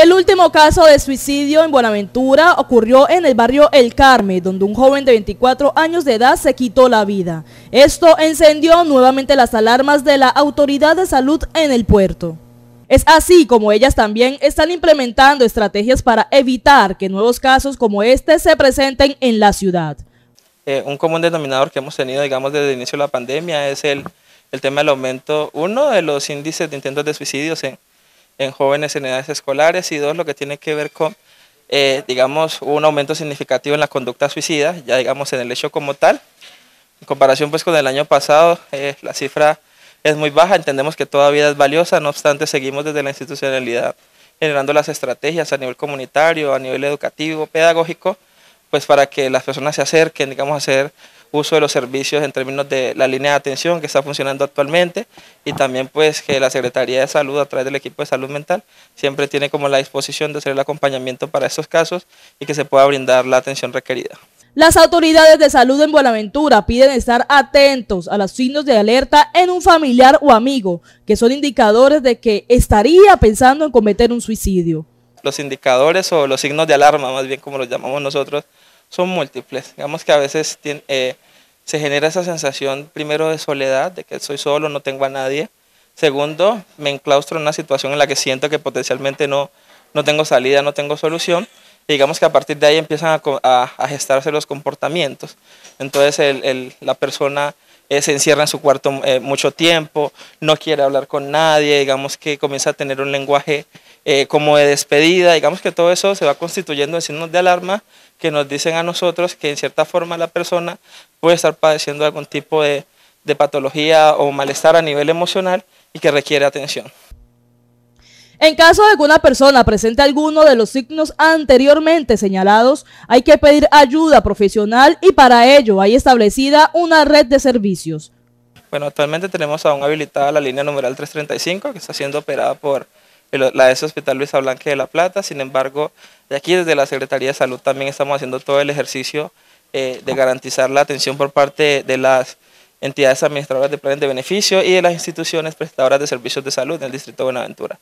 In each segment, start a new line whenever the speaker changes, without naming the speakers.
El último caso de suicidio en Buenaventura ocurrió en el barrio El Carmen, donde un joven de 24 años de edad se quitó la vida. Esto encendió nuevamente las alarmas de la Autoridad de Salud en el puerto. Es así como ellas también están implementando estrategias para evitar que nuevos casos como este se presenten en la ciudad.
Eh, un común denominador que hemos tenido, digamos, desde el inicio de la pandemia es el, el tema del aumento, uno, de los índices de intentos de suicidios en, en jóvenes en edades escolares y dos, lo que tiene que ver con, eh, digamos, un aumento significativo en la conducta suicida, ya digamos en el hecho como tal. En comparación pues con el año pasado, eh, la cifra es muy baja, entendemos que todavía es valiosa, no obstante seguimos desde la institucionalidad generando las estrategias a nivel comunitario, a nivel educativo, pedagógico, pues para que las personas se acerquen, digamos, a hacer uso de los servicios en términos de la línea de atención que está funcionando actualmente y también pues que la Secretaría de Salud a través del equipo de salud mental siempre tiene como la disposición de hacer el acompañamiento para estos casos y que se pueda brindar la atención requerida.
Las autoridades de salud en Buenaventura piden estar atentos a los signos de alerta en un familiar o amigo, que son indicadores de que estaría pensando en cometer un suicidio.
Los indicadores o los signos de alarma, más bien como los llamamos nosotros, son múltiples. Digamos que a veces eh, se genera esa sensación primero de soledad, de que soy solo, no tengo a nadie. Segundo, me enclaustro en una situación en la que siento que potencialmente no, no tengo salida, no tengo solución. Y digamos que a partir de ahí empiezan a, gestarse los comportamientos. Entonces la persona eh, se encierra en su cuarto eh, mucho tiempo, no quiere hablar con nadie, digamos que comienza a tener un lenguaje eh, como de despedida, digamos que todo eso se va constituyendo en signos de alarma que nos dicen a nosotros que en cierta forma la persona puede estar padeciendo algún tipo de, de patología o malestar a nivel emocional y que requiere atención.
En caso de que una persona presente alguno de los signos anteriormente señalados, hay que pedir ayuda profesional y para ello hay establecida una red de servicios.
Bueno, actualmente tenemos aún habilitada la línea numeral 335 que está siendo operada por la de Hospital Luisa Blanque de la Plata. Sin embargo, de aquí desde la Secretaría de Salud también estamos haciendo todo el ejercicio eh, de garantizar la atención por parte de las entidades administradoras de planes de beneficio y de las instituciones prestadoras de servicios de salud en el Distrito de Buenaventura.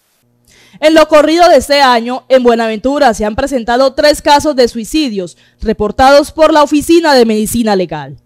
En lo corrido de este año, en Buenaventura se han presentado tres casos de suicidios reportados por la Oficina de Medicina Legal.